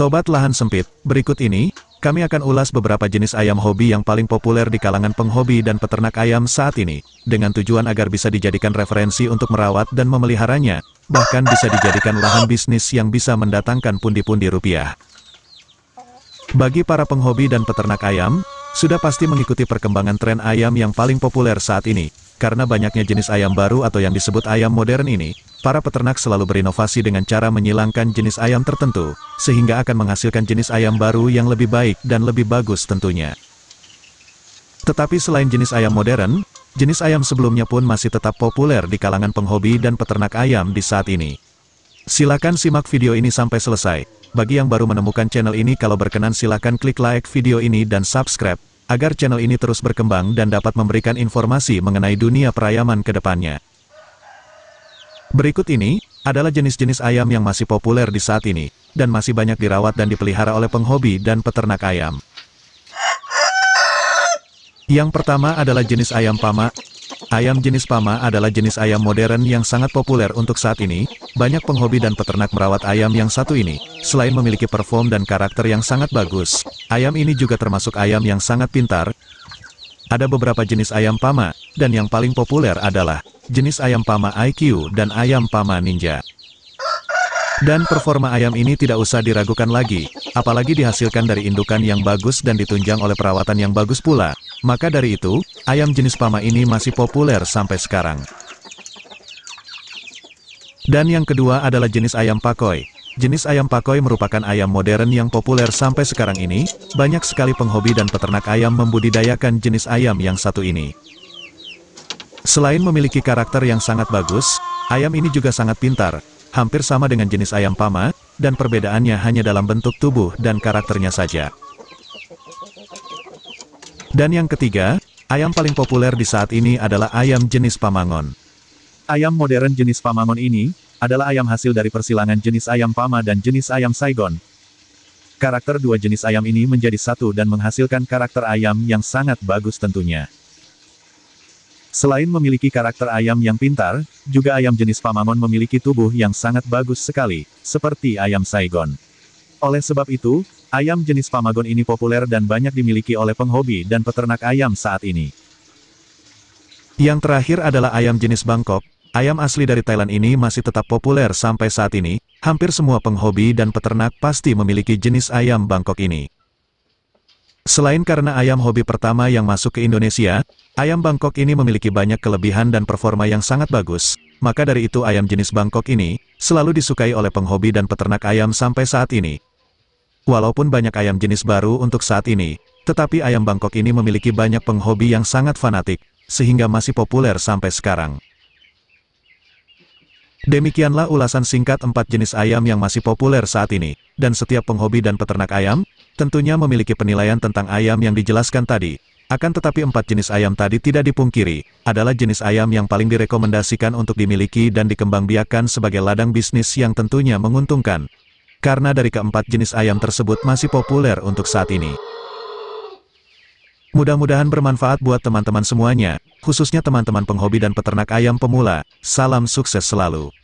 Sobat lahan sempit, berikut ini, kami akan ulas beberapa jenis ayam hobi yang paling populer di kalangan penghobi dan peternak ayam saat ini, dengan tujuan agar bisa dijadikan referensi untuk merawat dan memeliharanya, bahkan bisa dijadikan lahan bisnis yang bisa mendatangkan pundi-pundi rupiah. Bagi para penghobi dan peternak ayam, sudah pasti mengikuti perkembangan tren ayam yang paling populer saat ini, karena banyaknya jenis ayam baru atau yang disebut ayam modern ini, para peternak selalu berinovasi dengan cara menyilangkan jenis ayam tertentu, sehingga akan menghasilkan jenis ayam baru yang lebih baik dan lebih bagus tentunya. Tetapi selain jenis ayam modern, jenis ayam sebelumnya pun masih tetap populer di kalangan penghobi dan peternak ayam di saat ini. Silakan simak video ini sampai selesai. Bagi yang baru menemukan channel ini kalau berkenan silakan klik like video ini dan subscribe, agar channel ini terus berkembang dan dapat memberikan informasi mengenai dunia perayaman ke depannya. Berikut ini, adalah jenis-jenis ayam yang masih populer di saat ini, dan masih banyak dirawat dan dipelihara oleh penghobi dan peternak ayam. Yang pertama adalah jenis ayam pama. Ayam jenis pama adalah jenis ayam modern yang sangat populer untuk saat ini. Banyak penghobi dan peternak merawat ayam yang satu ini. Selain memiliki perform dan karakter yang sangat bagus, ayam ini juga termasuk ayam yang sangat pintar. Ada beberapa jenis ayam pama, dan yang paling populer adalah jenis ayam pama IQ dan ayam pama ninja. Dan performa ayam ini tidak usah diragukan lagi, apalagi dihasilkan dari indukan yang bagus dan ditunjang oleh perawatan yang bagus pula. Maka dari itu, ayam jenis pama ini masih populer sampai sekarang. Dan yang kedua adalah jenis ayam pakoi. Jenis ayam pakoi merupakan ayam modern yang populer sampai sekarang ini, banyak sekali penghobi dan peternak ayam membudidayakan jenis ayam yang satu ini. Selain memiliki karakter yang sangat bagus, ayam ini juga sangat pintar, hampir sama dengan jenis ayam pama, dan perbedaannya hanya dalam bentuk tubuh dan karakternya saja. Dan yang ketiga, ayam paling populer di saat ini adalah ayam jenis pamangon. Ayam modern jenis pamangon ini, adalah ayam hasil dari persilangan jenis ayam pama dan jenis ayam Saigon. Karakter dua jenis ayam ini menjadi satu dan menghasilkan karakter ayam yang sangat bagus tentunya. Selain memiliki karakter ayam yang pintar, juga ayam jenis pamamon memiliki tubuh yang sangat bagus sekali, seperti ayam Saigon. Oleh sebab itu, ayam jenis pamagon ini populer dan banyak dimiliki oleh penghobi dan peternak ayam saat ini. Yang terakhir adalah ayam jenis Bangkok. Ayam asli dari Thailand ini masih tetap populer sampai saat ini, hampir semua penghobi dan peternak pasti memiliki jenis ayam Bangkok ini. Selain karena ayam hobi pertama yang masuk ke Indonesia, ayam Bangkok ini memiliki banyak kelebihan dan performa yang sangat bagus, maka dari itu ayam jenis Bangkok ini, selalu disukai oleh penghobi dan peternak ayam sampai saat ini. Walaupun banyak ayam jenis baru untuk saat ini, tetapi ayam Bangkok ini memiliki banyak penghobi yang sangat fanatik, sehingga masih populer sampai sekarang. Demikianlah ulasan singkat empat jenis ayam yang masih populer saat ini, dan setiap penghobi dan peternak ayam, tentunya memiliki penilaian tentang ayam yang dijelaskan tadi. Akan tetapi empat jenis ayam tadi tidak dipungkiri, adalah jenis ayam yang paling direkomendasikan untuk dimiliki dan dikembangbiakan sebagai ladang bisnis yang tentunya menguntungkan. Karena dari keempat jenis ayam tersebut masih populer untuk saat ini. Mudah-mudahan bermanfaat buat teman-teman semuanya, khususnya teman-teman penghobi dan peternak ayam pemula. Salam sukses selalu.